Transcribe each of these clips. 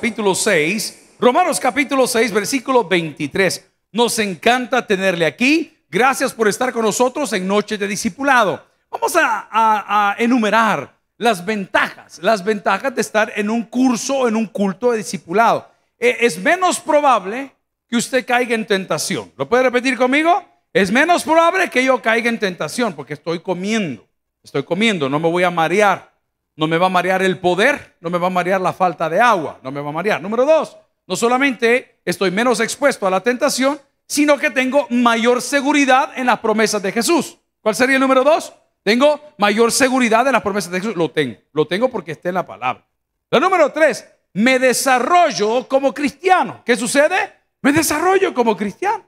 capítulo 6, Romanos capítulo 6, versículo 23. Nos encanta tenerle aquí. Gracias por estar con nosotros en Noche de Discipulado. Vamos a, a enumerar las ventajas, las ventajas de estar en un curso, en un culto de discipulado. E, es menos probable que usted caiga en tentación. ¿Lo puede repetir conmigo? Es menos probable que yo caiga en tentación porque estoy comiendo, estoy comiendo, no me voy a marear. No me va a marear el poder, no me va a marear la falta de agua, no me va a marear. Número dos, no solamente estoy menos expuesto a la tentación, sino que tengo mayor seguridad en las promesas de Jesús. ¿Cuál sería el número dos? Tengo mayor seguridad en las promesas de Jesús. Lo tengo, lo tengo porque está en la palabra. El número tres, me desarrollo como cristiano. ¿Qué sucede? Me desarrollo como cristiano.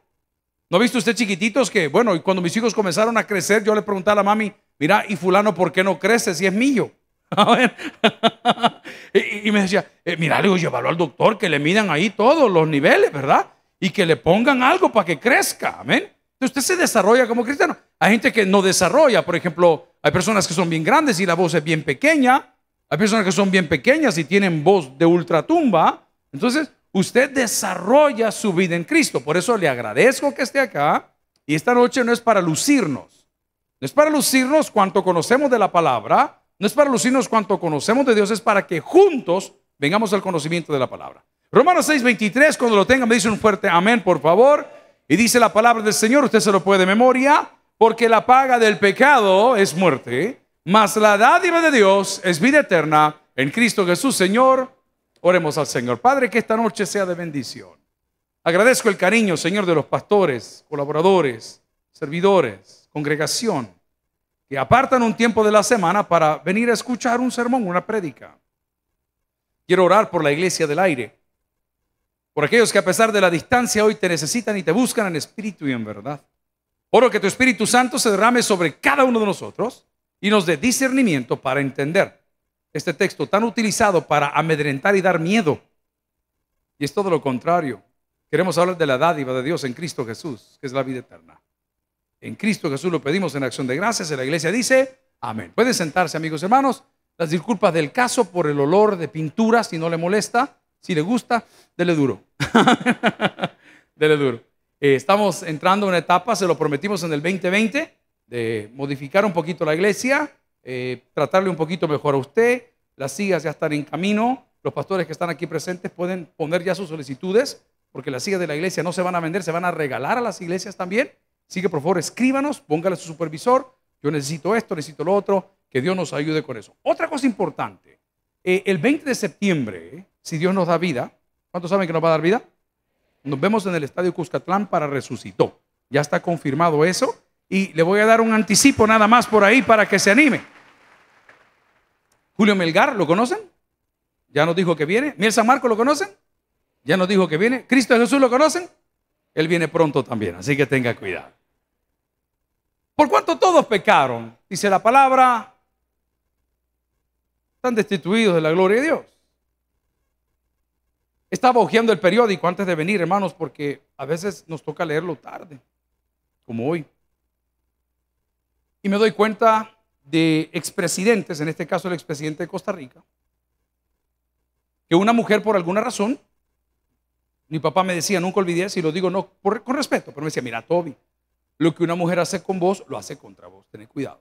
¿No ha visto usted chiquititos que, bueno, y cuando mis hijos comenzaron a crecer, yo le preguntaba a la mami, mira, y fulano, ¿por qué no crece si es mío? ver. y, me decía, eh, mira, le digo, llévalo al doctor, que le midan ahí todos los niveles, ¿verdad? Y que le pongan algo para que crezca, amén. Entonces usted se desarrolla como cristiano. Hay gente que no desarrolla, por ejemplo, hay personas que son bien grandes y la voz es bien pequeña. Hay personas que son bien pequeñas y tienen voz de ultratumba. Entonces, usted desarrolla su vida en Cristo. Por eso le agradezco que esté acá. Y esta noche no es para lucirnos. No es para lucirnos cuanto conocemos de la palabra, no es para lucirnos cuanto conocemos de Dios, es para que juntos vengamos al conocimiento de la palabra. Romanos 23, cuando lo tengan, me dice un fuerte amén, por favor. Y dice la palabra del Señor, usted se lo puede de memoria, porque la paga del pecado es muerte, mas la dádiva de Dios es vida eterna en Cristo Jesús, Señor. Oremos al Señor. Padre, que esta noche sea de bendición. Agradezco el cariño, Señor, de los pastores, colaboradores, servidores, congregación que apartan un tiempo de la semana para venir a escuchar un sermón, una prédica. Quiero orar por la iglesia del aire, por aquellos que a pesar de la distancia hoy te necesitan y te buscan en espíritu y en verdad. Oro que tu Espíritu Santo se derrame sobre cada uno de nosotros y nos dé discernimiento para entender este texto tan utilizado para amedrentar y dar miedo. Y es todo lo contrario. Queremos hablar de la dádiva de Dios en Cristo Jesús, que es la vida eterna. En Cristo Jesús lo pedimos en acción de gracias. En la iglesia dice, amén. Pueden sentarse, amigos hermanos. Las disculpas del caso por el olor de pintura, si no le molesta, si le gusta, dele duro. dele duro. Eh, estamos entrando en una etapa, se lo prometimos en el 2020, de modificar un poquito la iglesia, eh, tratarle un poquito mejor a usted. Las sillas ya están en camino. Los pastores que están aquí presentes pueden poner ya sus solicitudes, porque las sillas de la iglesia no se van a vender, se van a regalar a las iglesias también. Así que por favor escríbanos, póngale a su supervisor, yo necesito esto, necesito lo otro, que Dios nos ayude con eso. Otra cosa importante, eh, el 20 de septiembre, si Dios nos da vida, ¿cuántos saben que nos va a dar vida? Nos vemos en el Estadio Cuscatlán para Resucitó. Ya está confirmado eso y le voy a dar un anticipo nada más por ahí para que se anime. Julio Melgar, ¿lo conocen? Ya nos dijo que viene. Miel San Marco, ¿lo conocen? Ya nos dijo que viene. Cristo Jesús, ¿lo conocen? Él viene pronto también, así que tenga cuidado. Por cuanto todos pecaron, dice la palabra, están destituidos de la gloria de Dios. Estaba hojeando el periódico antes de venir, hermanos, porque a veces nos toca leerlo tarde, como hoy. Y me doy cuenta de expresidentes, en este caso el expresidente de Costa Rica, que una mujer por alguna razón, mi papá me decía, nunca olvidé, si lo digo no con respeto, pero me decía, mira, Toby, lo que una mujer hace con vos, lo hace contra vos. Tened cuidado.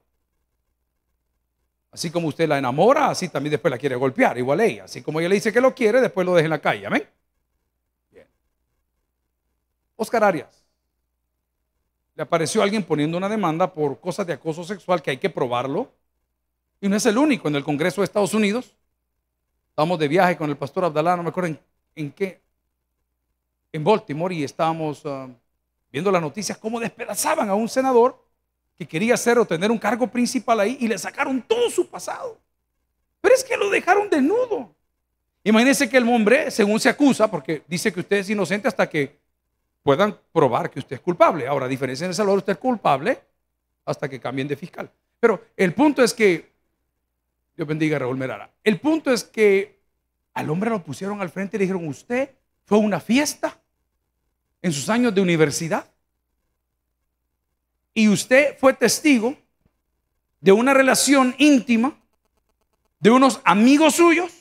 Así como usted la enamora, así también después la quiere golpear, igual ella. Así como ella le dice que lo quiere, después lo deja en la calle. Amén. Bien. Oscar Arias. Le apareció alguien poniendo una demanda por cosas de acoso sexual que hay que probarlo. Y no es el único. En el Congreso de Estados Unidos, estábamos de viaje con el pastor Abdalá, no me acuerdo en, qué, en Baltimore, y estábamos um, viendo las noticias cómo despedazaban a un senador que quería ser o tener un cargo principal ahí y le sacaron todo su pasado. Pero es que lo dejaron desnudo. Imagínense que el hombre, según se acusa, porque dice que usted es inocente hasta que puedan probar que usted es culpable. Ahora, a diferencia en El Salvador, usted es culpable hasta que cambien de fiscal. Pero el punto es que, Dios bendiga a Raúl Merara, el punto es que al hombre lo pusieron al frente y le dijeron, usted fue una fiesta en sus años de universidad. Y usted fue testigo de una relación íntima de unos amigos suyos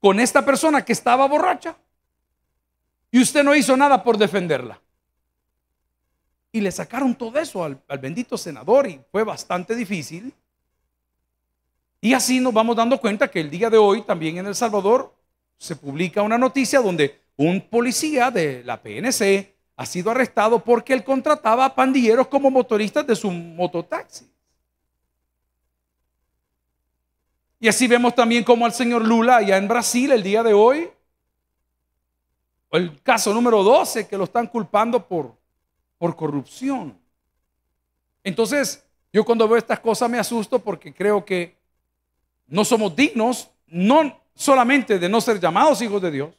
con esta persona que estaba borracha y usted no hizo nada por defenderla. Y le sacaron todo eso al, bendito senador y fue bastante difícil. Y así nos vamos dando cuenta que el día de hoy también en El Salvador se publica una noticia donde un policía de la PNC ha sido arrestado porque él contrataba a pandilleros como motoristas de su mototaxi. Y así vemos también como al señor Lula allá en Brasil el día de hoy, el caso número 12 que lo están culpando por, por corrupción. Entonces, yo cuando veo estas cosas me asusto porque creo que no somos dignos, no solamente de no ser llamados hijos de Dios,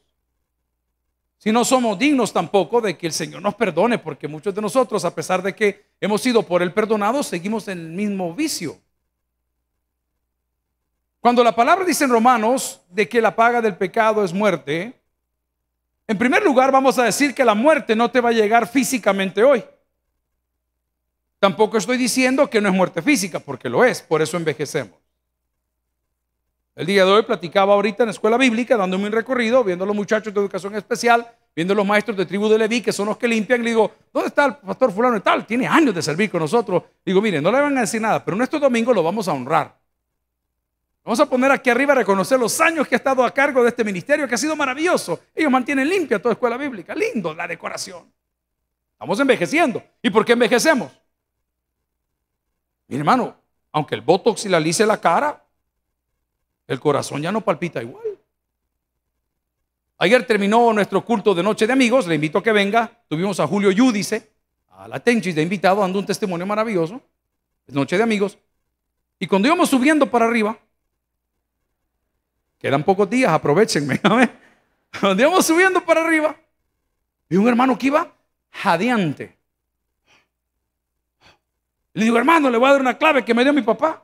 si no somos dignos tampoco de que el Señor nos perdone, porque muchos de nosotros, a pesar de que hemos sido por Él perdonados, seguimos en el mismo vicio. Cuando la palabra dice en Romanos de que la paga del pecado es muerte, en primer lugar vamos a decir que la muerte no te va a llegar físicamente hoy. Tampoco estoy diciendo que no es muerte física, porque lo es, por eso envejecemos. El día de hoy platicaba ahorita en la escuela bíblica, dándome un recorrido, viendo a los muchachos de educación especial, viendo a los maestros de tribu de Leví, que son los que limpian. Le digo, ¿dónde está el pastor fulano y tal? Tiene años de servir con nosotros. Digo, miren, no le van a decir nada, pero en estos domingos lo vamos a honrar. Vamos a poner aquí arriba a reconocer los años que ha estado a cargo de este ministerio, que ha sido maravilloso. Ellos mantienen limpia toda escuela bíblica. Lindo la decoración. Estamos envejeciendo. ¿Y por qué envejecemos? Mi hermano, aunque el botox y la lice la cara, el corazón ya no palpita igual. Ayer terminó nuestro culto de Noche de Amigos, le invito a que venga. Tuvimos a Julio Yúdice, a la Tenchis de invitado, dando un testimonio maravilloso. Noche de Amigos. Y cuando íbamos subiendo para arriba, quedan pocos días, aprovechenme. Cuando íbamos subiendo para arriba, vi un hermano que iba jadeante. Le digo, hermano, le voy a dar una clave que me dio mi papá.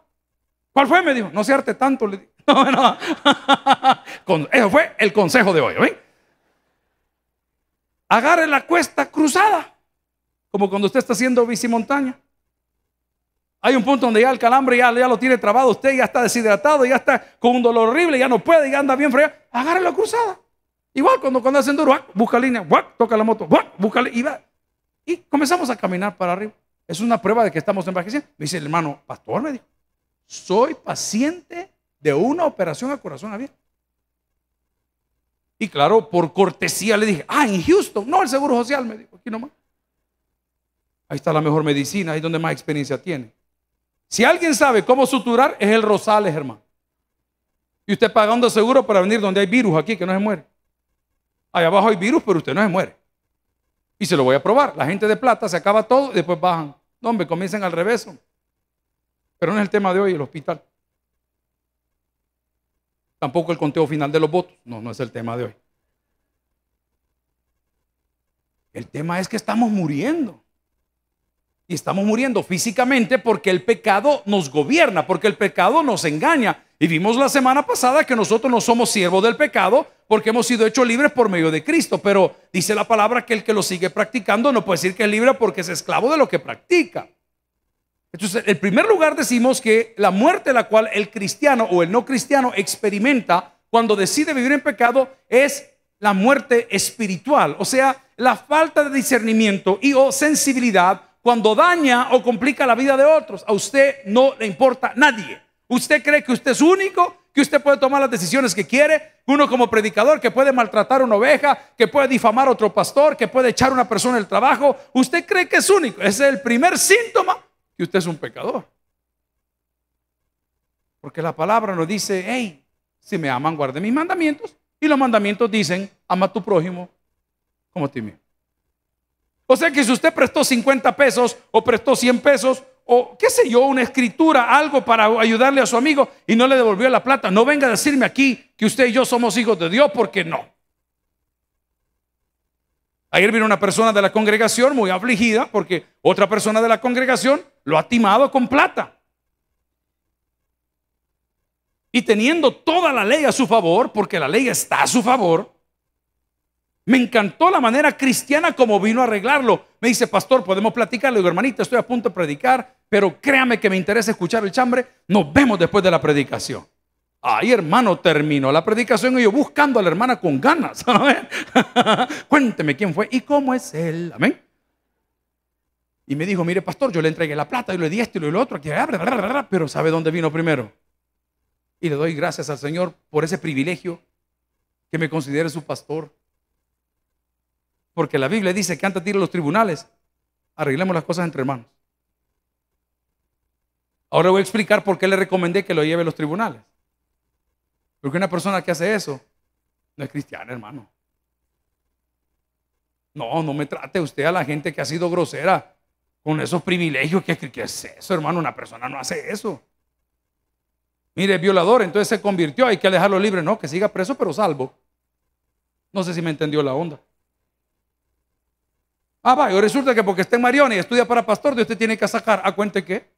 ¿Cuál fue? Me dijo, no se arte tanto. Le digo, No, Eso fue el consejo de hoy. ¿ven? Agarre la cuesta cruzada, como cuando usted está haciendo montaña Hay un punto donde ya el calambre ya, lo tiene trabado, usted ya está deshidratado, ya está con un dolor horrible, ya no puede, ya anda bien frío. Agarre la cruzada. Igual cuando, cuando hacen duro, busca línea, toca la moto, busca línea, y, va. y comenzamos a caminar para arriba. Es una prueba de que estamos envejeciendo. Me dice el hermano, pastor, me dijo, soy paciente de una operación a corazón abierto. Y claro, por cortesía le dije, ah, en Houston, no, el Seguro Social, me dijo, aquí nomás. Ahí está la mejor medicina, ahí es donde más experiencia tiene. Si alguien sabe cómo suturar, es el Rosales, hermano. Y usted pagando seguro para venir donde hay virus aquí, que no se muere. Allá abajo hay virus, pero usted no se muere. Y se lo voy a probar. La gente de plata se acaba todo y después bajan. No, hombre, comienzan al revés. Pero no es el tema de hoy, el hospital. Tampoco el conteo final de los votos. No, no es el tema de hoy. El tema es que estamos muriendo. Y estamos muriendo físicamente porque el pecado nos gobierna, porque el pecado nos engaña. Y vimos la semana pasada que nosotros no somos siervos del pecado porque hemos sido hechos libres por medio de Cristo. Pero dice la palabra que el que lo sigue practicando no puede decir que es libre porque es esclavo de lo que practica. Entonces, en primer lugar decimos que la muerte la cual el cristiano o el no cristiano experimenta cuando decide vivir en pecado es la muerte espiritual, o sea, la falta de discernimiento y o sensibilidad cuando daña o complica la vida de otros. A usted no le importa nadie. Usted cree que usted es único, que usted puede tomar las decisiones que quiere, uno como predicador que puede maltratar una oveja, que puede difamar a otro pastor, que puede echar a una persona del trabajo. Usted cree que es único. Ese es el primer síntoma que usted es un pecador. Porque la palabra nos dice, hey, si me aman, guarde mis mandamientos. Y los mandamientos dicen, ama a tu prójimo como a ti mismo. O sea que si usted prestó 50 pesos o prestó 100 pesos o qué sé yo, una escritura, algo para ayudarle a su amigo y no le devolvió la plata, no venga a decirme aquí que usted y yo somos hijos de Dios porque no. Ayer vino una persona de la congregación muy afligida porque otra persona de la congregación lo ha timado con plata. Y teniendo toda la ley a su favor, porque la ley está a su favor, me encantó la manera cristiana como vino a arreglarlo. Me dice, pastor, podemos platicar. Le digo, hermanita, estoy a punto de predicar, pero créame que me interesa escuchar el chambre. Nos vemos después de la predicación ahí hermano, terminó la predicación y yo buscando a la hermana con ganas. Cuénteme quién fue y cómo es él. Amén. Y me dijo, mire, pastor, yo le entregué la plata, yo le di esto y lo otro, aquí, pero ¿sabe dónde vino primero? Y le doy gracias al Señor por ese privilegio que me considere su pastor. Porque la Biblia dice que antes de ir a los tribunales, arreglemos las cosas entre hermanos. Ahora voy a explicar por qué le recomendé que lo lleve a los tribunales. Porque una persona que hace eso no es cristiana, hermano. No, no me trate usted a la gente que ha sido grosera con esos privilegios. ¿Qué, es eso, hermano? Una persona no hace eso. Mire, violador, entonces se convirtió, hay que dejarlo libre. No, que siga preso, pero salvo. No sé si me entendió la onda. Ah, vaya, resulta que porque está en Marion y estudia para pastor, de usted tiene que sacar. ¿A cuente qué?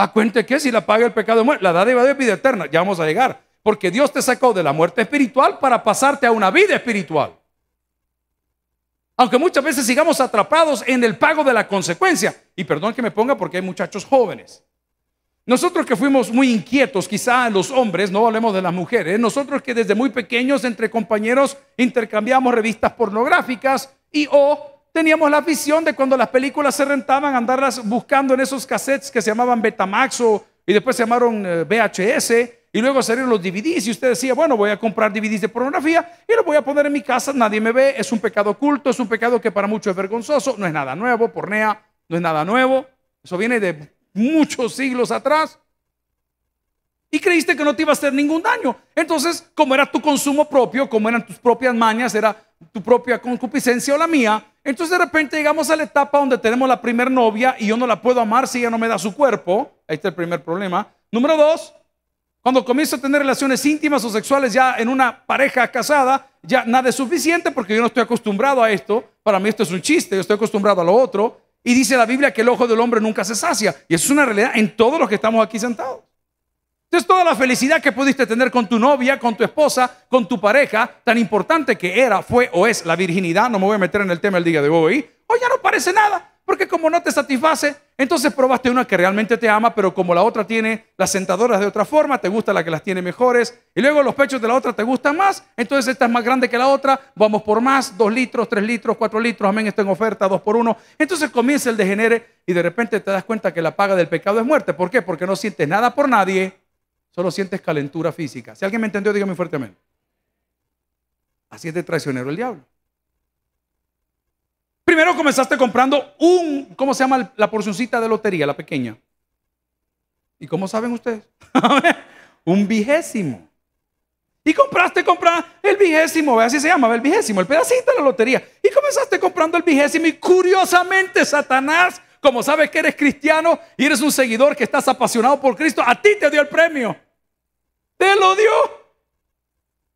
¿A ah, que si la paga el pecado de muerte? La dádiva de vida eterna. Ya vamos a llegar. Porque Dios te sacó de la muerte espiritual para pasarte a una vida espiritual. Aunque muchas veces sigamos atrapados en el pago de la consecuencia. Y perdón que me ponga porque hay muchachos jóvenes. Nosotros que fuimos muy inquietos, quizá los hombres, no hablemos de las mujeres, nosotros que desde muy pequeños entre compañeros intercambiamos revistas pornográficas y o Teníamos la visión de cuando las películas se rentaban, andarlas buscando en esos cassettes que se llamaban Betamax o, y después se llamaron eh, VHS y luego salieron los DVDs y usted decía, bueno, voy a comprar DVDs de pornografía y los voy a poner en mi casa, nadie me ve, es un pecado oculto, es un pecado que para muchos es vergonzoso, no es nada nuevo, pornea, no es nada nuevo, eso viene de muchos siglos atrás. Y creíste que no te iba a hacer ningún daño. Entonces, como era tu consumo propio, como eran tus propias mañas, era tu propia concupiscencia o la mía, entonces de repente llegamos a la etapa donde tenemos la primer novia y yo no la puedo amar si ella no me da su cuerpo. Ahí está el primer problema. Número dos, cuando comienzo a tener relaciones íntimas o sexuales ya en una pareja casada, ya nada es suficiente porque yo no estoy acostumbrado a esto. Para mí esto es un chiste, yo estoy acostumbrado a lo otro. Y dice la Biblia que el ojo del hombre nunca se sacia. Y eso es una realidad en todos los que estamos aquí sentados. Entonces toda la felicidad que pudiste tener con tu novia, con tu esposa, con tu pareja, tan importante que era, fue o es la virginidad, no me voy a meter en el tema el día de hoy, hoy ya no parece nada, porque como no te satisface, entonces probaste una que realmente te ama, pero como la otra tiene las sentadoras de otra forma, te gusta la que las tiene mejores, y luego los pechos de la otra te gustan más, entonces esta es más grande que la otra, vamos por más, dos litros, tres litros, cuatro litros, amén, está en oferta, dos por uno. Entonces comienza el degenere y de repente te das cuenta que la paga del pecado es muerte. ¿Por qué? Porque no sientes nada por nadie solo sientes calentura física. Si alguien me entendió, dígame fuertemente. Así es de traicionero el diablo. Primero comenzaste comprando un, ¿cómo se llama la porcioncita de lotería, la pequeña? ¿Y cómo saben ustedes? un vigésimo. Y compraste, comprar el vigésimo, así se llama, el vigésimo, el pedacito de la lotería. Y comenzaste comprando el vigésimo y curiosamente Satanás, como sabes que eres cristiano y eres un seguidor que estás apasionado por Cristo, a ti te dio el premio. Te lo dio.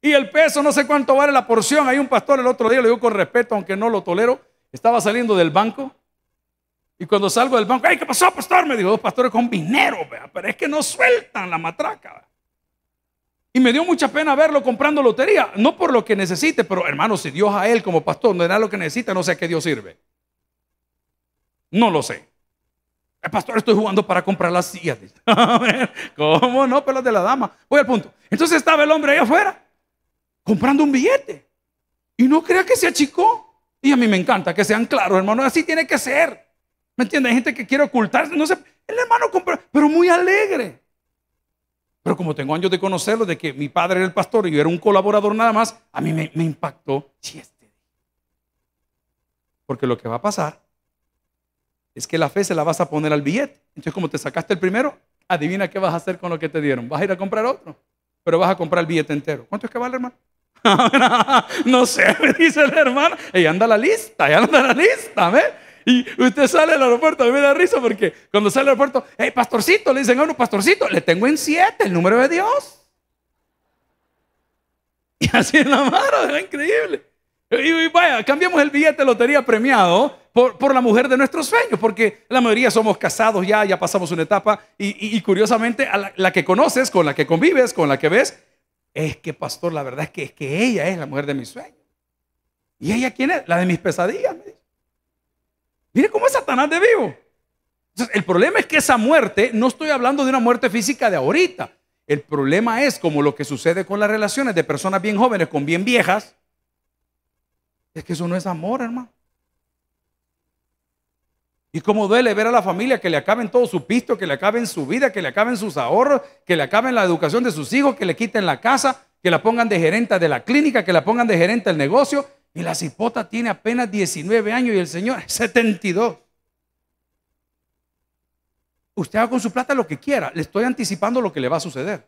Y el peso, no sé cuánto vale la porción. Hay un pastor el otro día, le digo con respeto, aunque no lo tolero. Estaba saliendo del banco. Y cuando salgo del banco, ¡ay, qué pasó, pastor! Me dijo, dos pastores con dinero, pero es que no sueltan la matraca. Y me dio mucha pena verlo comprando lotería. No por lo que necesite, pero hermano, si Dios a él como pastor no da lo que necesita, no sé a qué Dios sirve. No lo sé. El eh, pastor, estoy jugando para comprar las sillas. ¿Cómo no? las de la dama. Voy al punto. Entonces estaba el hombre ahí afuera, comprando un billete. Y no crea que se achicó. Y a mí me encanta que sean claros, hermano. Así tiene que ser. ¿Me entiendes? Hay gente que quiere ocultarse. No sé. El hermano compró, pero muy alegre. Pero como tengo años de conocerlo, de que mi padre era el pastor y yo era un colaborador nada más, a mí me, impactó. Este. Porque lo que va a pasar es que la fe se la vas a poner al billete. Entonces, como te sacaste el primero, adivina qué vas a hacer con lo que te dieron. Vas a ir a comprar otro, pero vas a comprar el billete entero. ¿Cuánto es que vale, hermano? no sé, me dice el hermano. Y anda la lista, ¿Y anda la lista, ¿ves? Y usted sale del aeropuerto, a mí me da risa porque cuando sale del aeropuerto, hey, pastorcito, le dicen a pastorcito, le tengo en siete el número de Dios. Y así en la mano, es increíble. Y, y vaya, cambiamos el billete de lotería premiado por, la mujer de nuestros sueños, porque la mayoría somos casados ya, ya pasamos una etapa y, curiosamente la, que conoces, con la que convives, con la que ves, es que pastor, la verdad es que, es que ella es la mujer de mis sueños. ¿Y ella quién es? La de mis pesadillas. Me dice. Mire cómo es Satanás de vivo. Entonces, el problema es que esa muerte, no estoy hablando de una muerte física de ahorita. El problema es como lo que sucede con las relaciones de personas bien jóvenes con bien viejas. Es que eso no es amor, hermano. Y cómo duele ver a la familia que le acaben todo su pisto, que le acaben su vida, que le acaben sus ahorros, que le acaben la educación de sus hijos, que le quiten la casa, que la pongan de gerente de la clínica, que la pongan de gerente del negocio. Y la cipota tiene apenas 19 años y el señor 72. Usted haga con su plata lo que quiera. Le estoy anticipando lo que le va a suceder,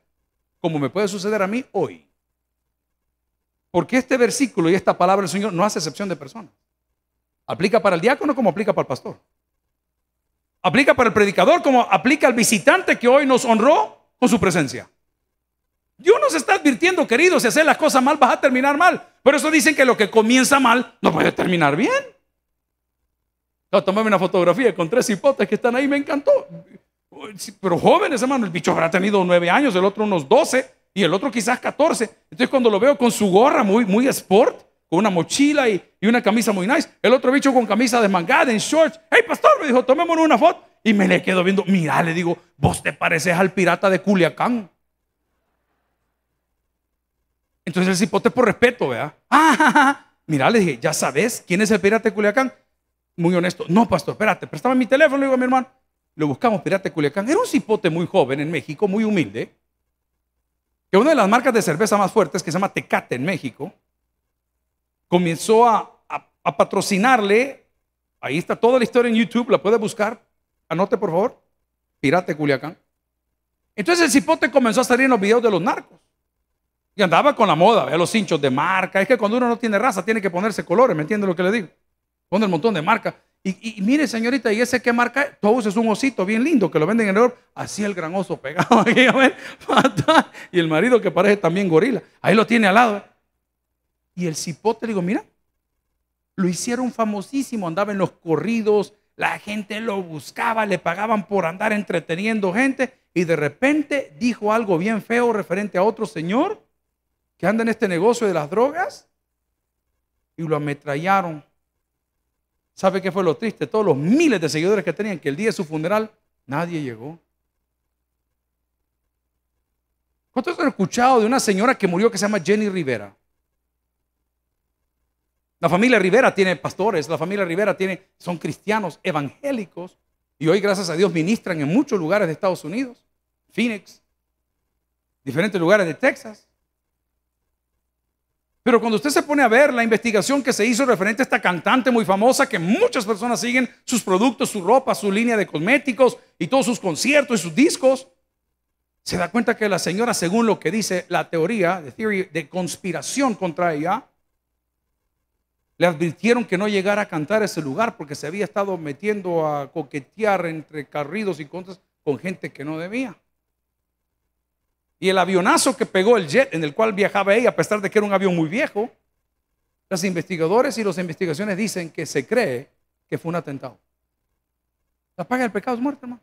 como me puede suceder a mí hoy. Porque este versículo y esta palabra del Señor no hace excepción de personas. Aplica para el diácono como aplica para el pastor. Aplica para el predicador como aplica al visitante que hoy nos honró con su presencia. Dios nos está advirtiendo, queridos, si haces las cosas mal vas a terminar mal. Pero eso dicen que lo que comienza mal no puede terminar bien. No, tomame una fotografía con tres hipotes que están ahí, me encantó. Pero jóvenes, hermano, el bicho habrá tenido nueve años, el otro unos doce y el otro quizás catorce. Entonces cuando lo veo con su gorra muy, muy sport, una mochila y, una camisa muy nice. El otro bicho con camisa desmangada, en shorts. Hey, pastor, me dijo, tomémonos una foto. Y me le quedo viendo, mira, le digo, vos te pareces al pirata de Culiacán. Entonces el cipote por respeto, ¿verdad? Ah, mira, le dije, ¿ya sabes quién es el pirata de Culiacán? Muy honesto, no, pastor, espérate, préstame mi teléfono, le digo a mi hermano. Le buscamos, pirata de Culiacán. Era un cipote muy joven en México, muy humilde. Que una de las marcas de cerveza más fuertes, que se llama Tecate en México, comenzó a, patrocinarle. Ahí está toda la historia en YouTube, la puede buscar. Anote, por favor. Pirate Culiacán. Entonces el cipote comenzó a salir en los videos de los narcos. Y andaba con la moda, ¿ve? los hinchos de marca. Es que cuando uno no tiene raza, tiene que ponerse colores, ¿me entiende lo que le digo? Pone el montón de marca. Y, mire, señorita, ¿y ese qué marca? Todos es un osito bien lindo que lo venden en oro. Así el gran oso pegado aquí, Y el marido que parece también gorila. Ahí lo tiene al lado. ¿eh? Y el cipote, le digo, mira, lo hicieron famosísimo, andaba en los corridos, la gente lo buscaba, le pagaban por andar entreteniendo gente y de repente dijo algo bien feo referente a otro señor que anda en este negocio de las drogas y lo ametrallaron. ¿Sabe qué fue lo triste? Todos los miles de seguidores que tenían, que el día de su funeral nadie llegó. ¿Cuántos han escuchado de una señora que murió que se llama Jenny Rivera? La familia Rivera tiene pastores, la familia Rivera tiene, son cristianos evangélicos y hoy, gracias a Dios, ministran en muchos lugares de Estados Unidos, Phoenix, diferentes lugares de Texas. Pero cuando usted se pone a ver la investigación que se hizo referente a esta cantante muy famosa, que muchas personas siguen sus productos, su ropa, su línea de cosméticos y todos sus conciertos y sus discos, se da cuenta que la señora, según lo que dice la teoría de, de conspiración contra ella, le advirtieron que no llegara a cantar a ese lugar porque se había estado metiendo a coquetear entre carridos y contras con gente que no debía. Y el avionazo que pegó el jet en el cual viajaba ella, a pesar de que era un avión muy viejo, los investigadores y las investigaciones dicen que se cree que fue un atentado. La paga del pecado es muerte, hermano.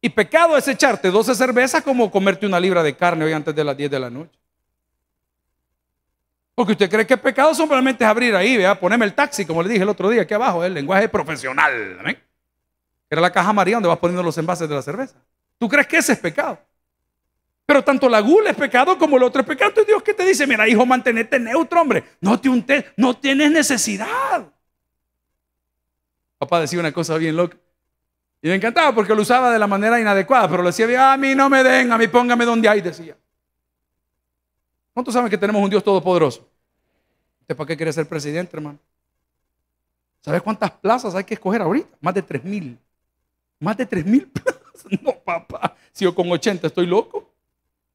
Y pecado es echarte 12 cervezas como comerte una libra de carne hoy antes de las 10 de la noche. Porque usted cree que el pecado solamente es abrir ahí, vea, ponerme el taxi, como le dije el otro día, aquí abajo, el lenguaje profesional. Que Era la caja María donde vas poniendo los envases de la cerveza. ¿Tú crees que ese es pecado? Pero tanto la gula es pecado como el otro es pecado. Entonces Dios que te dice, mira hijo, mantenete neutro, hombre. No te untes, no tienes necesidad. Papá decía una cosa bien loca. Y me encantaba porque lo usaba de la manera inadecuada, pero le decía, a mí no me den, a mí póngame donde hay, decía. ¿Cuántos saben que tenemos un Dios todopoderoso? ¿Usted para qué quiere ser presidente, hermano? ¿Sabes cuántas plazas hay que escoger ahorita? Más de 3.000. Más de 3.000 plazas. No, papá. Si yo con 80 estoy loco.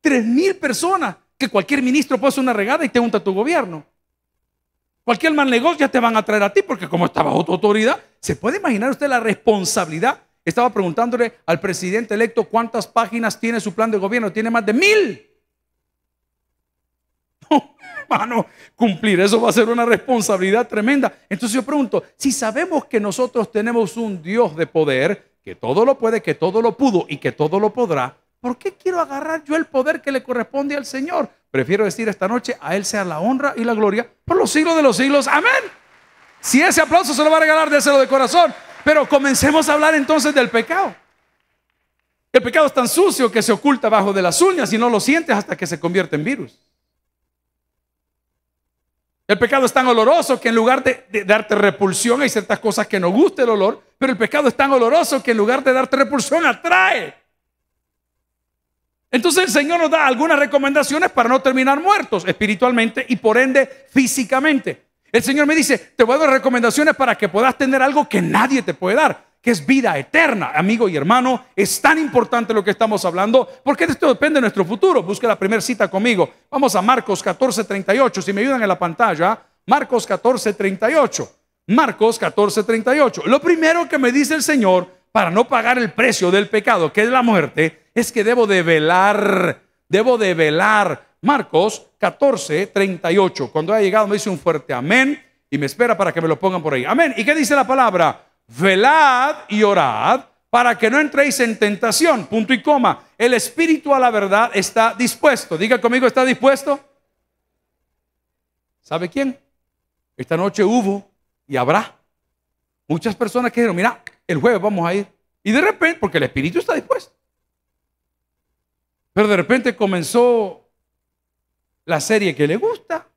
3.000 personas que cualquier ministro puede una regada y te junta a tu gobierno. Cualquier mal negocio ya te van a traer a ti porque como está bajo tu autoridad, ¿se puede imaginar usted la responsabilidad? Estaba preguntándole al presidente electo cuántas páginas tiene su plan de gobierno. Tiene más de mil hermano, cumplir. Eso va a ser una responsabilidad tremenda. Entonces yo pregunto, si sabemos que nosotros tenemos un Dios de poder, que todo lo puede, que todo lo pudo y que todo lo podrá, ¿por qué quiero agarrar yo el poder que le corresponde al Señor? Prefiero decir esta noche, a Él sea la honra y la gloria por los siglos de los siglos. Amén. Si ese aplauso se lo va a regalar, déselo de corazón. Pero comencemos a hablar entonces del pecado. El pecado es tan sucio que se oculta bajo de las uñas y no lo sientes hasta que se convierte en virus. El pecado es tan oloroso que en lugar de, darte repulsión, hay ciertas cosas que no gusta el olor, pero el pecado es tan oloroso que en lugar de darte repulsión, atrae. Entonces el Señor nos da algunas recomendaciones para no terminar muertos espiritualmente y por ende físicamente. El Señor me dice, te voy a dar recomendaciones para que puedas tener algo que nadie te puede dar que es vida eterna, amigo y hermano. Es tan importante lo que estamos hablando, porque de esto depende de nuestro futuro. Busque la primera cita conmigo. Vamos a Marcos 14.38... Si me ayudan en la pantalla, Marcos 14.38... Marcos 14.38... Lo primero que me dice el Señor para no pagar el precio del pecado, que es la muerte, es que debo de velar, debo de velar. Marcos 14.38... Cuando haya llegado me dice un fuerte amén y me espera para que me lo pongan por ahí. Amén. ¿Y qué dice la palabra? velad y orad para que no entréis en tentación. Punto y coma. El espíritu a la verdad está dispuesto. Diga conmigo, ¿está dispuesto? ¿Sabe quién? Esta noche hubo y habrá muchas personas que dijeron, mira, el jueves vamos a ir. Y de repente, porque el espíritu está dispuesto. Pero de repente comenzó la serie que le gusta.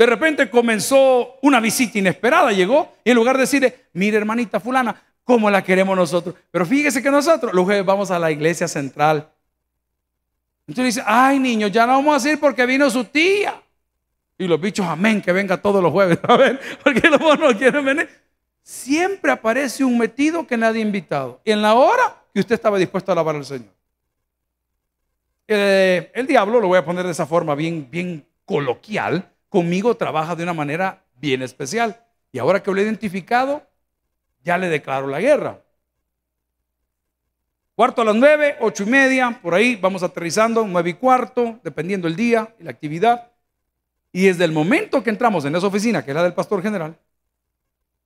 De repente comenzó una visita inesperada, llegó y en lugar de decirle, mire hermanita fulana, ¿cómo la queremos nosotros? Pero fíjese que nosotros los jueves vamos a la iglesia central. Entonces dice, ay niño, ya no vamos a ir porque vino su tía. Y los bichos, amén, que venga todos los jueves. A ver, porque los no quieren venir. Siempre aparece un metido que nadie ha invitado. En la hora que usted estaba dispuesto a alabar al Señor. Eh, el diablo, lo voy a poner de esa forma bien, bien coloquial, conmigo trabaja de una manera bien especial. Y ahora que lo he identificado, ya le declaro la guerra. Cuarto a las nueve, ocho y media, por ahí vamos aterrizando, nueve y cuarto, dependiendo el día y la actividad. Y desde el momento que entramos en esa oficina, que es la del pastor general,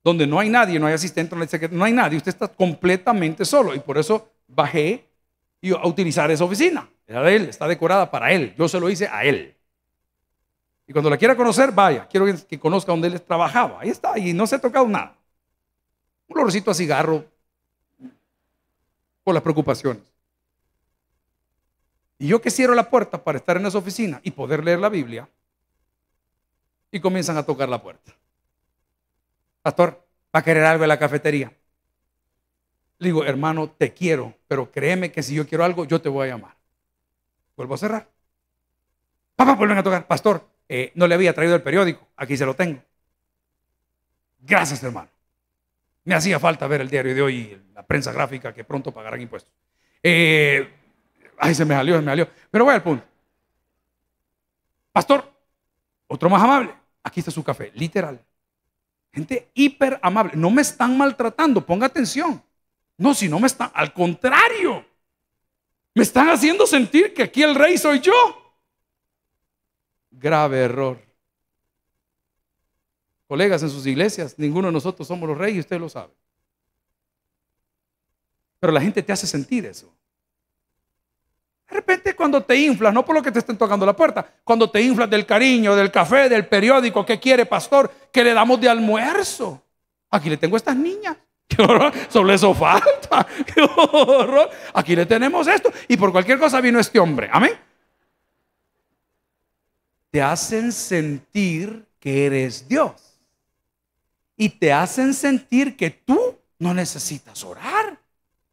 donde no hay nadie, no hay asistente, no hay nadie, usted está completamente solo. Y por eso bajé y a utilizar esa oficina. Era de él, está decorada para él. Yo se lo hice a él. Y cuando la quiera conocer, vaya, quiero que conozca donde él trabajaba. Ahí está, y no se ha tocado nada. Un lorcito a cigarro por las preocupaciones. Y yo que cierro la puerta para estar en esa oficina y poder leer la Biblia, y comienzan a tocar la puerta. Pastor, va a querer algo en la cafetería. Le digo, hermano, te quiero, pero créeme que si yo quiero algo, yo te voy a llamar. Vuelvo a cerrar. Papá, vuelven a tocar. Pastor, eh, no le había traído el periódico. Aquí se lo tengo. Gracias, hermano. Me hacía falta ver el diario de hoy y la prensa gráfica que pronto pagarán impuestos. Eh, ay, se me salió, se me salió. Pero voy al punto. Pastor, otro más amable. Aquí está su café, literal. Gente hiper amable. No me están maltratando, ponga atención. No, si no me están, al contrario. Me están haciendo sentir que aquí el rey soy yo grave error. Colegas en sus iglesias, ninguno de nosotros somos los reyes, usted lo sabe. Pero la gente te hace sentir eso. De repente cuando te inflas, no por lo que te estén tocando la puerta, cuando te inflas del cariño, del café, del periódico, ¿qué quiere pastor? Que le damos de almuerzo. Aquí le tengo a estas niñas. Sobre eso falta. horror! Aquí le tenemos esto. Y por cualquier cosa vino este hombre. Amén te hacen sentir que eres Dios. Y te hacen sentir que tú no necesitas orar.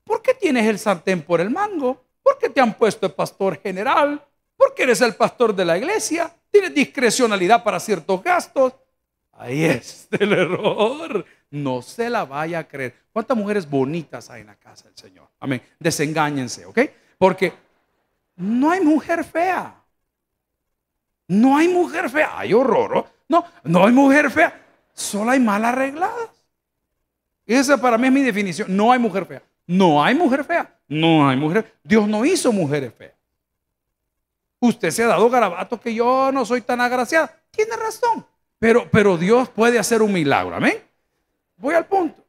¿Por qué tienes el sartén por el mango? ¿Por qué te han puesto el pastor general? ¿Por qué eres el pastor de la iglesia? Tienes discrecionalidad para ciertos gastos. Ahí es el error. No se la vaya a creer. ¿Cuántas mujeres bonitas hay en la casa del Señor? Amén. Desengáñense, ¿ok? Porque no hay mujer fea. No hay mujer fea, hay horror. ¿oh? No, no hay mujer fea, solo hay mal arregladas. Esa para mí es mi definición. No hay mujer fea. No hay mujer fea. No hay mujer. Dios no hizo mujeres feas. Usted se ha dado garabatos que yo no soy tan agraciada. Tiene razón. Pero, pero Dios puede hacer un milagro. Amén. Voy al punto.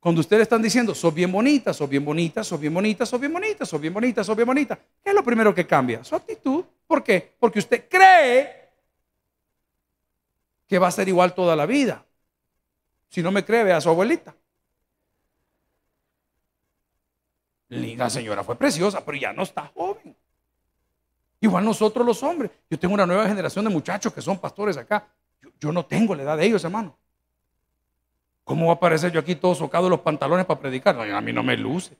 Cuando ustedes están diciendo, sos bien bonita, sos bien bonita, sos bien bonita, sos bien bonita, sos bien bonita, sos bien bonita, ¿qué es lo primero que cambia? Su actitud. ¿Por qué? Porque usted cree que va a ser igual toda la vida. Si no me cree, vea a su abuelita. La señora fue preciosa, pero ya no está joven. Igual nosotros los hombres. Yo tengo una nueva generación de muchachos que son pastores acá. Yo, no tengo la edad de ellos, hermano. ¿Cómo va a aparecer yo aquí todo socado los pantalones para predicar? a mí no me luce.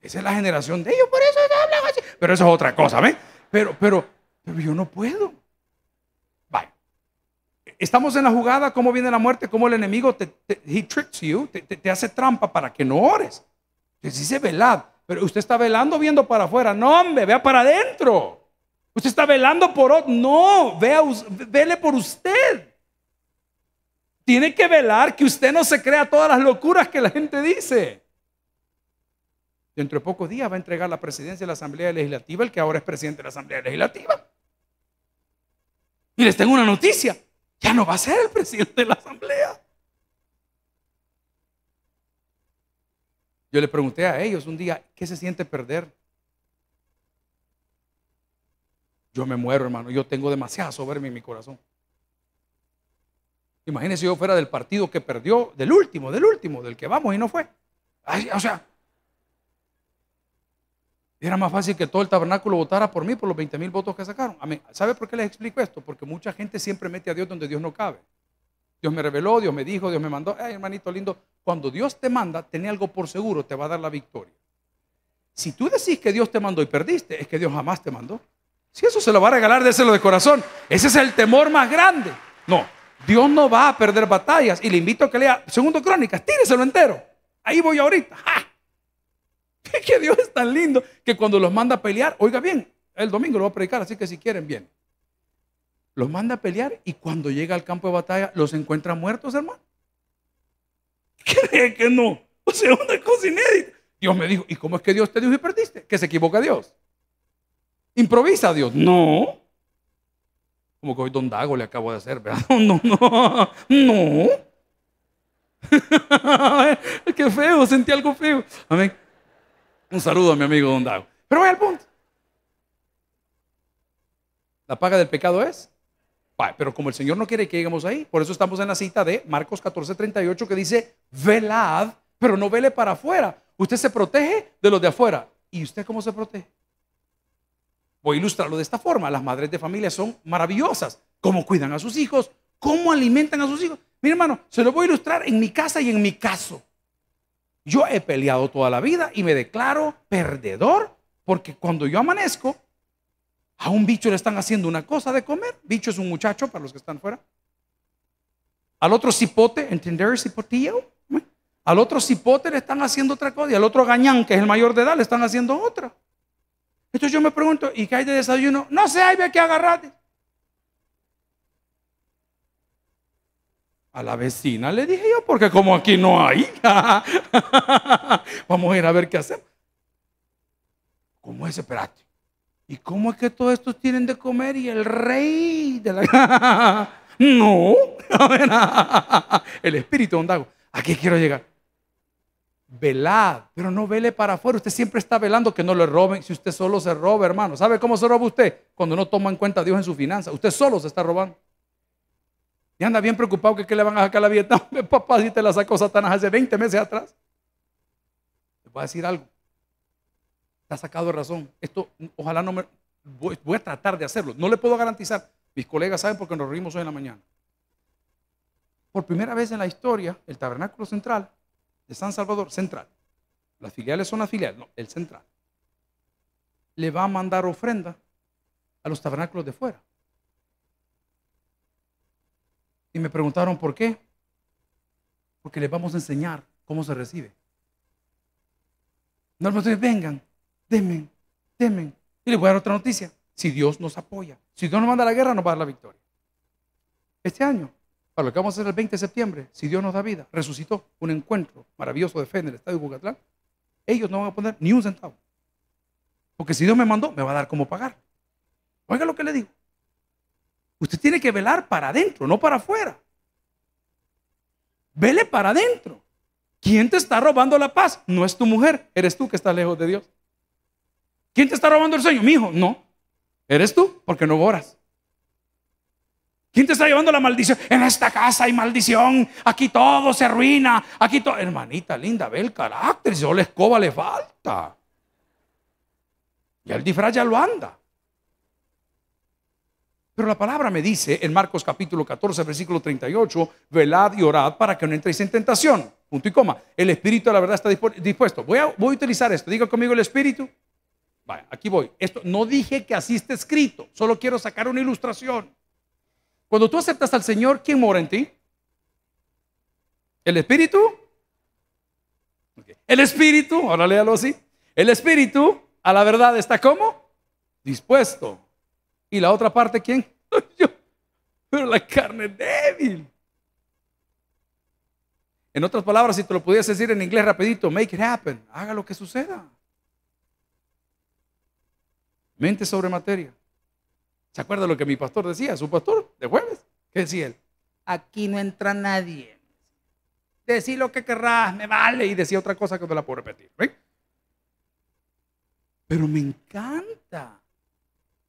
Esa es la generación de ellos, por eso hablan así. Pero eso es otra cosa, ¿ven? pero, pero, pero yo no puedo. Vaya. Estamos en la jugada, cómo viene la muerte, cómo el enemigo te, hace trampa para que no ores. te dice velad, pero usted está velando viendo para afuera. No, hombre, vea para adentro. Usted está velando por otro. No, vea, vele por usted. Tiene que velar que usted no se crea todas las locuras que la gente dice dentro de pocos días va a entregar la presidencia de la Asamblea Legislativa, el que ahora es presidente de la Asamblea Legislativa. Y les tengo una noticia, ya no va a ser el presidente de la Asamblea. Yo le pregunté a ellos un día, ¿qué se siente perder? Yo me muero, hermano, yo tengo demasiada soberbia en mi corazón. Imagínense yo fuera del partido que perdió, del último, del último, del que vamos y no fue. o sea, era más fácil que todo el tabernáculo votara por mí por los 20 mil votos que sacaron. ¿Sabe por qué les explico esto? Porque mucha gente siempre mete a Dios donde Dios no cabe. Dios me reveló, Dios me dijo, Dios me mandó. Ay, hermanito lindo, cuando Dios te manda, tené algo por seguro, te va a dar la victoria. Si tú decís que Dios te mandó y perdiste, es que Dios jamás te mandó. Si eso se lo va a regalar, déselo de corazón. Ese es el temor más grande. No, Dios no va a perder batallas. Y le invito a que lea Segundo Crónicas, tíreselo entero. Ahí voy ahorita. ¡Ja! Es que Dios es tan lindo que cuando los manda a pelear, oiga bien, el domingo lo va a predicar, así que si quieren, bien. Los manda a pelear y cuando llega al campo de batalla, los encuentra muertos, hermano. ¿Cree que no? O sea, una cosa inédita. Dios me dijo, ¿y cómo es que Dios te dio y perdiste? Que se equivoca Dios. Improvisa Dios. No. Como que hoy Don Dago le acabo de hacer, ¿verdad? No, no, no. Qué feo, sentí algo feo. Amén. Un saludo a mi amigo Don Dago. Pero voy al punto. La paga del pecado es. Pero como el Señor no quiere que lleguemos ahí, por eso estamos en la cita de Marcos 14, 38 que dice, velad, pero no vele para afuera. Usted se protege de los de afuera. ¿Y usted cómo se protege? Voy a ilustrarlo de esta forma. Las madres de familia son maravillosas. ¿Cómo cuidan a sus hijos? ¿Cómo alimentan a sus hijos? Mi hermano, se lo voy a ilustrar en mi casa y en mi caso. Yo he peleado toda la vida y me declaro perdedor porque cuando yo amanezco, a un bicho le están haciendo una cosa de comer. Bicho es un muchacho para los que están fuera. Al otro cipote, ¿entender cipotillo? Al otro cipote le están haciendo otra cosa y al otro gañán, que es el mayor de edad, le están haciendo otra. Entonces yo me pregunto, ¿y qué hay de desayuno? No sé, hay que agarrarte. A la vecina le dije yo, porque como aquí no hay, vamos a ir a ver qué hacemos. ¿Cómo es? Espérate. ¿Y cómo es que todos estos tienen de comer y el rey de la... no, el espíritu ondago. ¿A qué quiero llegar? Velad, pero no vele para afuera. Usted siempre está velando que no le roben. Si usted solo se roba, hermano, ¿sabe cómo se roba usted? Cuando no toma en cuenta a Dios en su finanza. Usted solo se está robando. Y anda bien preocupado que qué le van a sacar la vida. papá, si te la sacó Satanás hace 20 meses atrás. Te voy a decir algo. Te ha sacado razón. Esto, ojalá no me... Voy, a tratar de hacerlo. No le puedo garantizar. Mis colegas saben porque nos reunimos hoy en la mañana. Por primera vez en la historia, el Tabernáculo Central de San Salvador, Central. Las filiales son las filiales, no, el Central. Le va a mandar ofrenda a los tabernáculos de fuera. Y me preguntaron por qué. Porque les vamos a enseñar cómo se recibe. No, decir, vengan, temen, temen. Y les voy a dar otra noticia. Si Dios nos apoya, si Dios nos manda la guerra, nos va a dar la victoria. Este año, para lo que vamos a hacer el 20 de septiembre, si Dios nos da vida, resucitó un encuentro maravilloso de fe en el estadio de bucatlán ellos no van a poner ni un centavo. Porque si Dios me mandó, me va a dar cómo pagar. Oiga lo que le digo. Usted tiene que velar para adentro, no para afuera. Vele para adentro. ¿Quién te está robando la paz? No es tu mujer, eres tú que estás lejos de Dios. ¿Quién te está robando el sueño? Mi hijo, no. Eres tú porque no oras. ¿Quién te está llevando la maldición? En esta casa hay maldición. Aquí todo se arruina. Aquí todo. Hermanita linda, ve el carácter. Si yo la escoba le falta. Y el disfraz ya lo anda. Pero la palabra me dice en Marcos capítulo 14, versículo 38, velad y orad para que no entréis en tentación. Punto y coma. El espíritu de la verdad está dispuesto. Voy a, voy a utilizar esto. Diga conmigo el espíritu. aquí voy. Esto no dije que así esté escrito, solo quiero sacar una ilustración. Cuando tú aceptas al Señor, ¿quién mora en ti? ¿El espíritu? El espíritu, ahora léalo así. El espíritu a la verdad está como dispuesto, ¿Y la otra parte quién? Yo. Pero la carne débil. En otras palabras, si te lo pudiese decir en inglés rapidito, make it happen, haga lo que suceda. Mente sobre materia. ¿Se acuerda lo que mi pastor decía? Su pastor de jueves. ¿Qué decía él? Aquí no entra nadie. Decí lo que querrás, me vale. Y decía otra cosa que no la puedo repetir. Pero me encanta.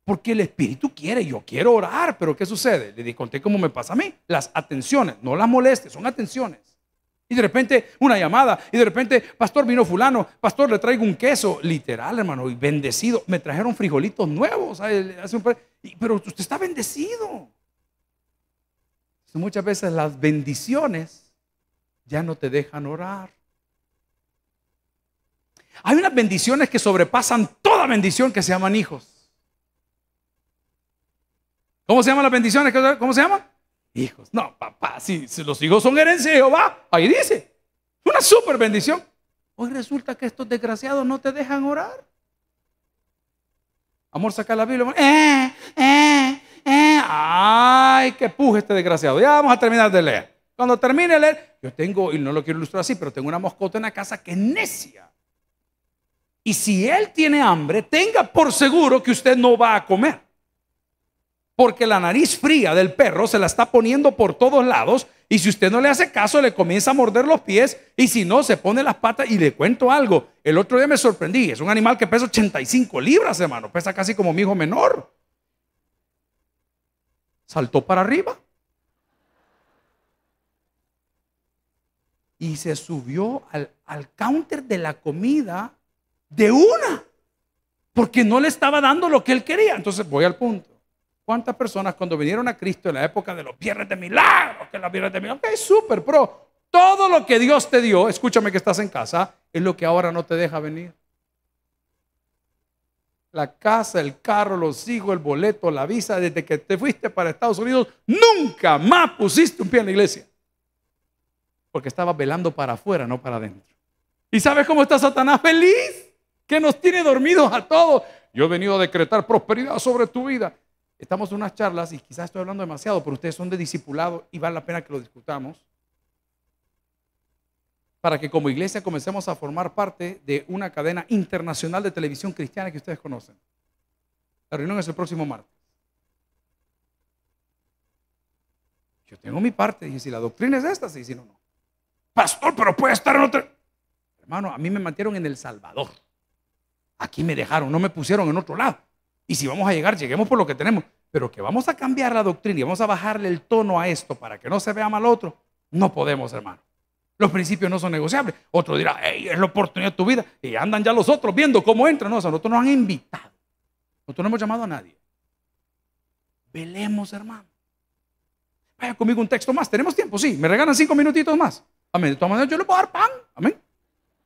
Porque el Espíritu quiere, yo quiero orar, pero ¿qué sucede? Le conté cómo me pasa a mí. Las atenciones, no las molestes, son atenciones. Y de repente una llamada, y de repente, pastor, vino fulano, pastor, le traigo un queso, literal, hermano, y bendecido. Me trajeron frijolitos nuevos, pero usted está bendecido. Muchas veces las bendiciones ya no te dejan orar. Hay unas bendiciones que sobrepasan toda bendición que se llaman hijos. ¿Cómo se llaman las bendiciones? ¿Cómo se llama? Hijos. No, papá, si, los hijos son herencia de Jehová, ahí dice. Una super bendición. Hoy resulta que estos desgraciados no te dejan orar. Amor, saca la Biblia. Eh, eh, eh. Ay, qué puje este desgraciado. Ya vamos a terminar de leer. Cuando termine de leer, yo tengo, y no lo quiero ilustrar así, pero tengo una moscota en la casa que es necia. Y si él tiene hambre, tenga por seguro que usted no va a comer porque la nariz fría del perro se la está poniendo por todos lados y si usted no le hace caso le comienza a morder los pies y si no se pone las patas y le cuento algo. El otro día me sorprendí, es un animal que pesa 85 libras, hermano, pesa casi como mi hijo menor. Saltó para arriba y se subió al, al counter de la comida de una, porque no le estaba dando lo que él quería. Entonces voy al punto. ¿Cuántas personas cuando vinieron a Cristo en la época de los viernes de milagros, que los viernes de súper, pro, todo lo que Dios te dio, escúchame que estás en casa, es lo que ahora no te deja venir. La casa, el carro, los hijos, el boleto, la visa, desde que te fuiste para Estados Unidos, nunca más pusiste un pie en la iglesia. Porque estabas velando para afuera, no para adentro. ¿Y sabes cómo está Satanás feliz? Que nos tiene dormidos a todos. Yo he venido a decretar prosperidad sobre tu vida. Estamos en unas charlas y quizás estoy hablando demasiado, pero ustedes son de discipulado y vale la pena que lo discutamos. Para que como iglesia comencemos a formar parte de una cadena internacional de televisión cristiana que ustedes conocen. La reunión es el próximo martes. Yo tengo mi parte. Dije, si la doctrina es esta, sí, si no, no. Pastor, pero puede estar en otra. Hermano, a mí me mantieron en El Salvador. Aquí me dejaron, no me pusieron en otro lado. Y si vamos a llegar, lleguemos por lo que tenemos. Pero que vamos a cambiar la doctrina y vamos a bajarle el tono a esto para que no se vea mal otro, no podemos, hermano. Los principios no son negociables. Otro dirá, hey, es la oportunidad de tu vida. Y andan ya los otros viendo cómo entran. No, o sea, nosotros nos han invitado. Nosotros no hemos llamado a nadie. Velemos, hermano. Vaya conmigo un texto más. Tenemos tiempo, sí. Me regalan cinco minutitos más. Amén. De todas maneras, yo le puedo dar pan. Amén.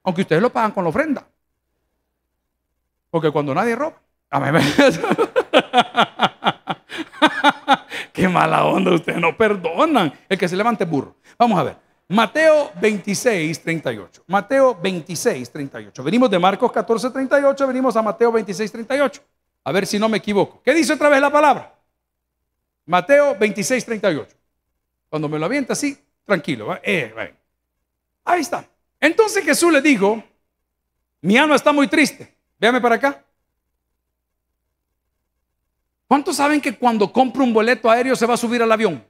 Aunque ustedes lo pagan con la ofrenda. Porque cuando nadie roba, Qué mala onda, ustedes no perdonan. El que se levante burro. Vamos a ver. Mateo 26, 38. Mateo 26, 38. Venimos de Marcos 14, 38, venimos a Mateo 26, 38. A ver si no me equivoco. ¿Qué dice otra vez la palabra? Mateo 26, 38. Cuando me lo avienta así, tranquilo. Eh, Ahí está. Entonces Jesús le dijo, mi alma está muy triste. Véame para acá. ¿Cuántos saben que cuando compra un boleto aéreo se va a subir al avión?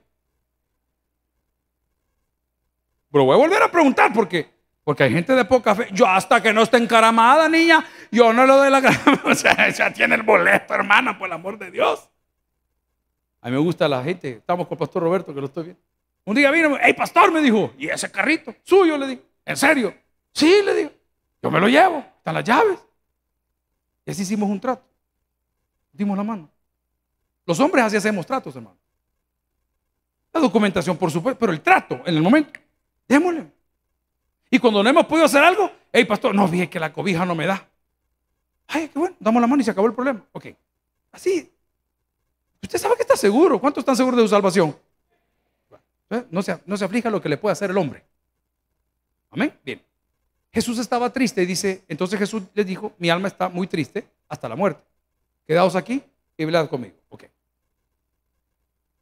Pero voy a volver a preguntar ¿por qué? porque hay gente de poca fe. Yo hasta que no esté encaramada, niña, yo no le doy la cara. o sea, ya tiene el boleto, hermana, por el amor de Dios. A mí me gusta la gente. Estamos con el pastor Roberto, que lo estoy viendo. Un día vino, hey, pastor, me dijo, ¿y ese carrito? Suyo, le dije. ¿En serio? Sí, le digo. Yo me lo llevo, están las llaves. Y así hicimos un trato. Dimos la mano. Los hombres así hacemos tratos, hermano. La documentación, por supuesto, pero el trato en el momento, démosle. Y cuando no hemos podido hacer algo, hey, pastor, no, vi que la cobija no me da. Ay, qué bueno, damos la mano y se acabó el problema. Ok, así. Usted sabe que está seguro. ¿Cuántos están seguros de su salvación? Eh, no se, no se aflija lo que le puede hacer el hombre. Amén. Bien. Jesús estaba triste y dice, entonces Jesús les dijo, mi alma está muy triste hasta la muerte. Quedaos aquí y velad conmigo. Ok.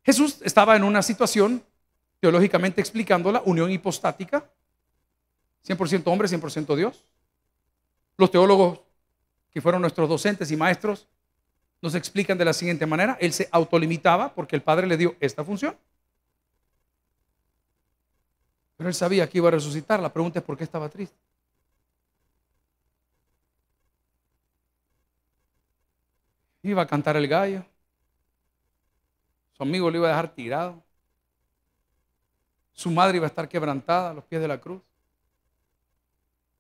Jesús estaba en una situación, teológicamente explicándola, unión hipostática, 100% hombre, 100% Dios. Los teólogos que fueron nuestros docentes y maestros nos explican de la siguiente manera, él se autolimitaba porque el Padre le dio esta función. Pero él sabía que iba a resucitar, la pregunta es por qué estaba triste. Iba a cantar el gallo. Su amigo lo iba a dejar tirado. Su madre iba a estar quebrantada a los pies de la cruz.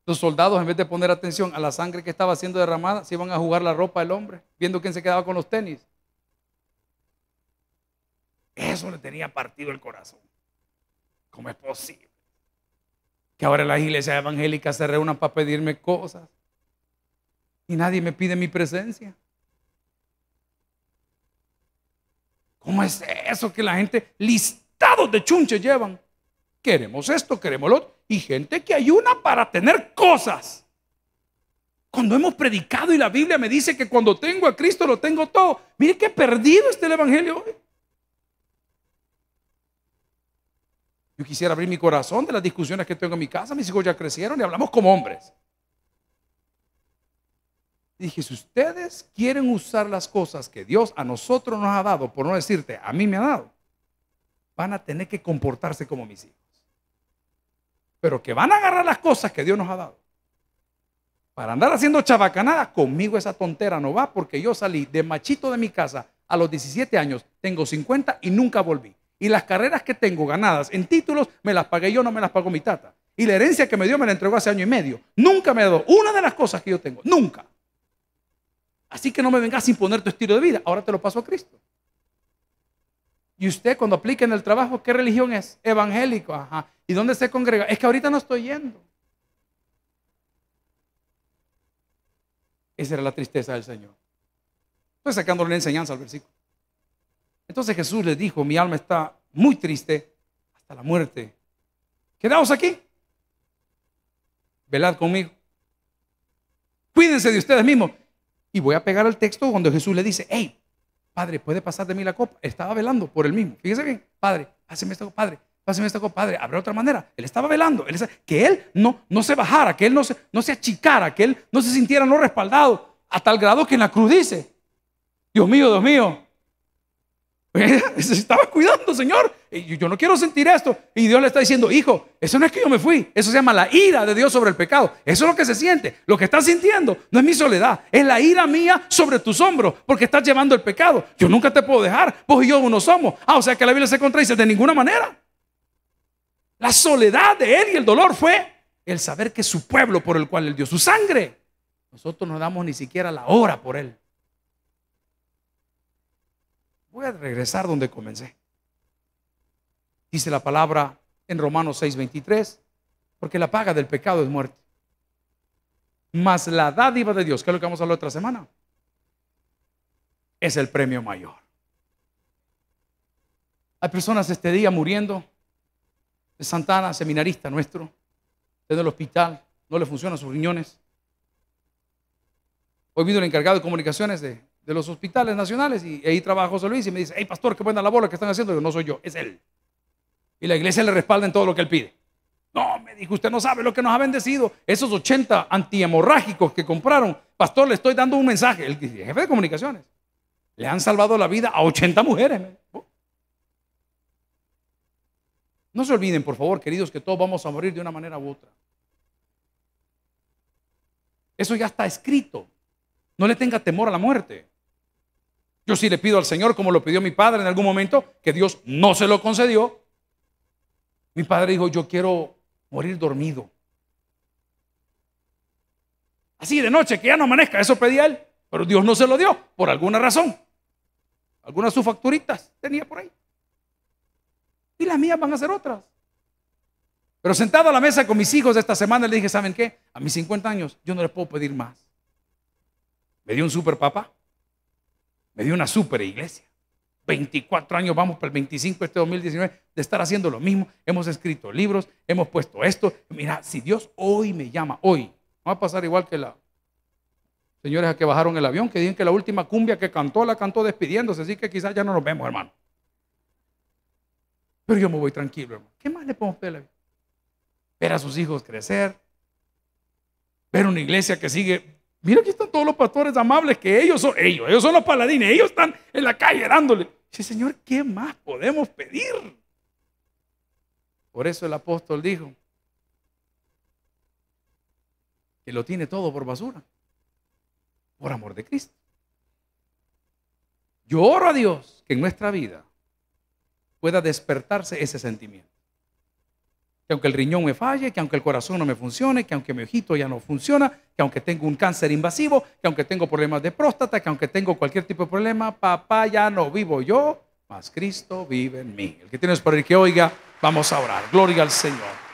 Los soldados, en vez de poner atención a la sangre que estaba siendo derramada, se iban a jugar la ropa del hombre, viendo quién se quedaba con los tenis. Eso le tenía partido el corazón. ¿Cómo es posible? Que ahora las iglesias evangélicas se reúnan para pedirme cosas y nadie me pide mi presencia. ¿Cómo es eso que la gente listados de chunches llevan? Queremos esto, queremos lo otro. Y gente que ayuna para tener cosas. Cuando hemos predicado y la Biblia me dice que cuando tengo a Cristo lo tengo todo. Mire qué perdido está el Evangelio hoy. Yo quisiera abrir mi corazón de las discusiones que tengo en mi casa. Mis hijos ya crecieron y hablamos como hombres. Dije, si ustedes quieren usar las cosas que Dios a nosotros nos ha dado, por no decirte, a mí me ha dado, van a tener que comportarse como mis hijos. Pero que van a agarrar las cosas que Dios nos ha dado. Para andar haciendo chabacanadas, conmigo esa tontera no va porque yo salí de machito de mi casa a los 17 años, tengo 50 y nunca volví. Y las carreras que tengo ganadas en títulos me las pagué yo, no me las pagó mi tata. Y la herencia que me dio me la entregó hace año y medio. Nunca me ha dado una de las cosas que yo tengo. Nunca. Así que no me vengas a imponer tu estilo de vida. Ahora te lo paso a Cristo. Y usted cuando aplica en el trabajo, ¿qué religión es? Evangélico, ajá. ¿Y dónde se congrega? Es que ahorita no estoy yendo. Esa era la tristeza del Señor. Estoy sacándole la enseñanza al versículo. Entonces Jesús le dijo, mi alma está muy triste hasta la muerte. Quedaos aquí. Velad conmigo. Cuídense de ustedes mismos. Y voy a pegar al texto cuando Jesús le dice, hey, Padre, ¿puede pasar de mí la copa? Estaba velando por él mismo. Fíjese bien, Padre, páseme esta copa, Padre, páseme esta copa, Padre. Habrá otra manera. Él estaba velando. Él que él no, no se bajara, que él no se, no se achicara, que él no se sintiera no respaldado, a tal grado que en la cruz dice, Dios mío, Dios mío, Se estaba cuidando, Señor. yo no quiero sentir esto. Y Dios le está diciendo, hijo, eso no es que yo me fui. Eso se llama la ira de Dios sobre el pecado. Eso es lo que se siente. Lo que estás sintiendo no es mi soledad. Es la ira mía sobre tus hombros. Porque estás llevando el pecado. Yo nunca te puedo dejar. Vos y yo uno somos. Ah, o sea que la Biblia se contradice de ninguna manera. La soledad de él y el dolor fue el saber que su pueblo por el cual él dio su sangre. Nosotros no damos ni siquiera la hora por él. Voy a regresar donde comencé. Dice la palabra en Romanos 6:23, porque la paga del pecado es muerte. Mas la dádiva de Dios, que es lo que vamos a hablar otra semana, es el premio mayor. Hay personas este día muriendo. De Santana, seminarista nuestro, desde el hospital, no le funcionan sus riñones. Hoy vino el encargado de comunicaciones de de los hospitales nacionales y ahí trabaja José Luis y me dice, hey pastor, qué buena la bola que están haciendo. Yo no soy yo, es él. Y la iglesia le respalda en todo lo que él pide. No, me dijo, usted no sabe lo que nos ha bendecido. Esos 80 antihemorrágicos que compraron, pastor, le estoy dando un mensaje. El jefe de comunicaciones. Le han salvado la vida a 80 mujeres. Oh". No se olviden, por favor, queridos, que todos vamos a morir de una manera u otra. Eso ya está escrito. No le tenga temor a la muerte. Yo sí le pido al Señor, como lo pidió mi padre en algún momento, que Dios no se lo concedió. Mi padre dijo, yo quiero morir dormido. Así de noche, que ya no amanezca, eso pedía él, pero Dios no se lo dio, por alguna razón. Algunas sus facturitas tenía por ahí. Y las mías van a ser otras. Pero sentado a la mesa con mis hijos esta semana, le dije, ¿saben qué? A mis 50 años yo no les puedo pedir más. Me dio un super papá. Me dio una super iglesia. 24 años, vamos para el 25 este 2019, de estar haciendo lo mismo. Hemos escrito libros, hemos puesto esto. Mira, si Dios hoy me llama, hoy, va a pasar igual que la señores a que bajaron el avión, que dicen que la última cumbia que cantó, la cantó despidiéndose, así que quizás ya no nos vemos, hermano. Pero yo me voy tranquilo, hermano. ¿Qué más le podemos pedir a la Ver a sus hijos crecer, ver una iglesia que sigue Mira, aquí están todos los pastores amables que ellos son, ellos, ellos son los paladines, ellos están en la calle dándole. Dice, Señor, ¿qué más podemos pedir? Por eso el apóstol dijo que lo tiene todo por basura, por amor de Cristo. Yo oro a Dios que en nuestra vida pueda despertarse ese sentimiento que aunque el riñón me falle, que aunque el corazón no me funcione, que aunque mi ojito ya no funciona, que aunque tengo un cáncer invasivo, que aunque tengo problemas de próstata, que aunque tengo cualquier tipo de problema, papá, ya no vivo yo, mas Cristo vive en mí. El que tienes por el que oiga, vamos a orar. Gloria al Señor.